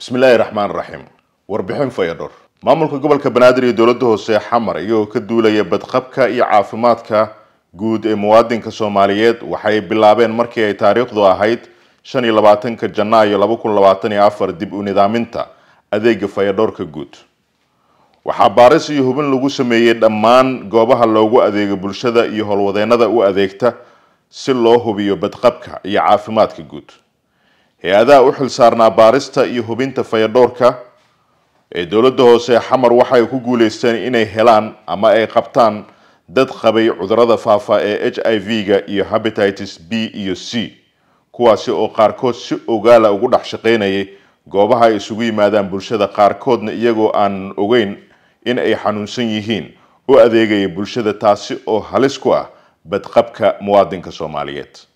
bismillaahi raxmaan raxiim warbixin fayadhor maamulka gobolka banaadir iyo dowladda hoose xamar iyagoo ka duulaya badqabka iyo caafimaadka guud ee muwaadinka soomaaliyeed waxay bilaabeen markii ay taariikhdu ahayd shan iyo labaatanka janaayo laba kun labaatan iyo afar dib u nidaaminta adeega fayadhoorka guud waxaa baaris iyo hubin lagu sameeyey dhammaan goobaha loogu adeego bulshada iyo howlwadeennada u adeegta si loo hubiyo badqabka iyo caafimaadka guud hay-adaha u xil saarnaa baarista iyo hubinta fayadhowrka ee dowladda hoose xamar waxay ku guuleysteen inay helaan ama ay qabtaan dad qabay cudurada faafa ee h i v-ga iyo habatitis b iyo c kuwaasi oo qaarkood si ogaala ah ugu dhex shaqaynayay goobaha ay isugu yimaadaan bulshada qaarkoodna iyagoo aan ogeyn in ay xanuunsan yihiin u adeegaya bulshada taasi oo halis ku ah badqabka muwaadinka soomaaliyeed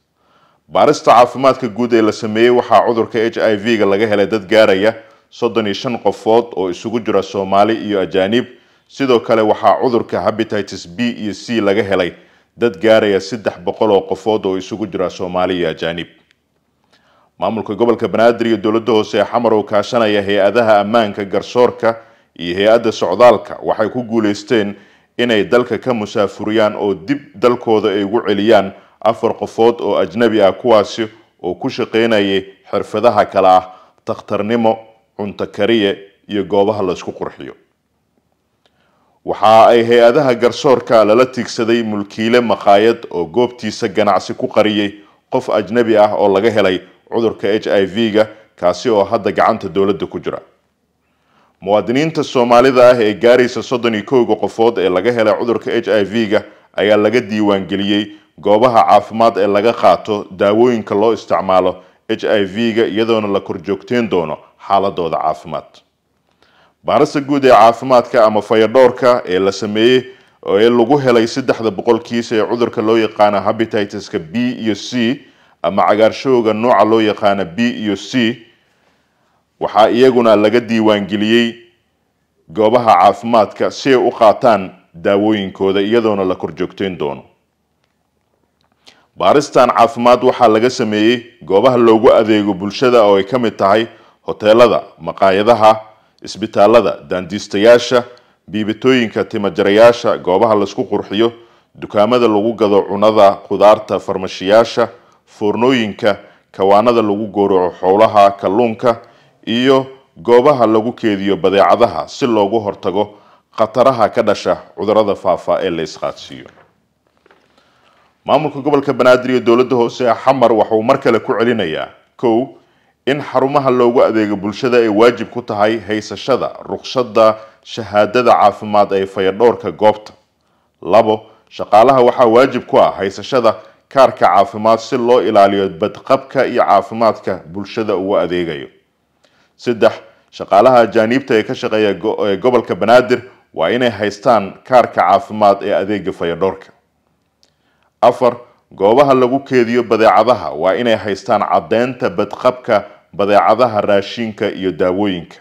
baarista caafimaadka guud ee la sameeyey waxaa cudurka h i v ga laga helay dad gaaraya soddon iyo shan qofood oo isugu jira soomaali iyo ajaanib sidoo kale waxaa cudurka habititis b iyo c laga helay dad gaaraya saddex boqol oo qofood oo isugu jira soomaali iyo ajaanib maamulka gobolka banaadir iyo dowladda hoose ee xamar oo kaashanaya hay-adaha ammaanka garsoorka iyo hay-adda socdaalka waxay ku guuleysteen inay dalka ka musaafuriyaan oo dib dalkooda ay ugu celiyaan afar qofood oo ajnabi ah kuwaasi oo ku shaqaynayay xirfadaha kale ah takhtarnimo cunto kariye iyo goobaha laysku qurxiyo waxa ay hay-adaha garsoorka lala tiigsaday mulkiile maqaayad oo goobtiisa ganacsi ku qariyey qof ajnabi ah oo laga helay cudurka h i v-ga kaasi oo hadda gacanta dowladda ku jira muwaadiniinta soomaalida ah ee gaaraysa soddon iyo kowga qofood ee laga helay cudurka h i v-ga ayaa laga diiwaangeliyey goobaha caafimaad ee laga qaato daawooyinka loo isticmaalo h i v-ga iyadoona la korjoogteen doono xaaladooda caafimaad baarista guud ee caafimaadka ama fayadhoorka ee la sameeyey ee lagu helay saddexda boqolkiisa ee cudurka loo yaqaana habititiska b iyo c ama cagaarshowga nooca loo yaqaana b iyo c waxaa iyaguna laga diiwaangeliyey goobaha caafimaadka si ay u qaataan daawooyinkooda iyadoona la korjoogteen doono baaristan caafimaad waxaa laga sameeyey goobaha loogu adeego bulshada oo ay ka mid tahay hoteelada maqaayadaha isbitaalada daandiistayaasha biibatooyinka timajarayaasha goobaha laysku qurxiyo dukaamada lagu gado cunada khudaarta farmashiyaasha foornooyinka kawaanada lagu gowraco xowlaha kalluunka iyo goobaha lagu keediyo badeecadaha si loogu hortago khataraha ka dhasha cudurada faafa ee la isqaadsiiyo maamulka gobolka banaadir iyo dowladda hoose ee xamar waxauu mar kale ku celinayaa kow in xarumaha loogu adeego bulshada ay waajib ku tahay haysashada ruqsadda shahaadada caafimaad ee fayadhowrka goobta labo shaqaalaha waxaa waajib ku ah haysashada kaarka caafimaad si loo ilaaliyo badqabka iyo caafimaadka bulshada ugu adeegayo saddex shaqaalaha ajaaniibta ee ka shaqeeya ee gobolka banaadir waa inay haystaan kaarka caafimaad ee adeega fayadhowrka afar goobaha lagu keediyo badeecadaha waa inay haystaan caddeynta badqabka badeecadaha raashinka iyo daawooyinka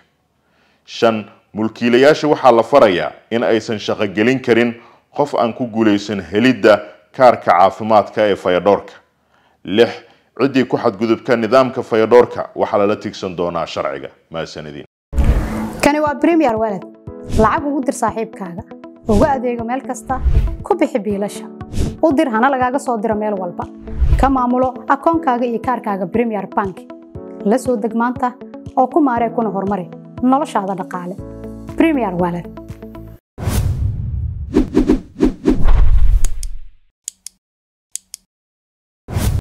shan mulkiilayaasha waxaa la farayaa in aysan shaqogelin karin qof aan ku guulaysan helidda kaarka caafimaadka ee fayadhoorka lix ciddii ku xadgudubka nidaamka fayadhoorka waxaa lala tigsan doonaa sharciga mahadsanidin kani waa bremier waled lacag ugu dir saaxiibkaaga uga adeego meel kasta ku bixi biilasha u dir hana lagaaga soo diro meel walba ka maamulo akoonkaaga iyo kaarkaaga bremier bank la soo deg maanta oo ku maaree kuna horumari noloshaada dhaqaale bremier walan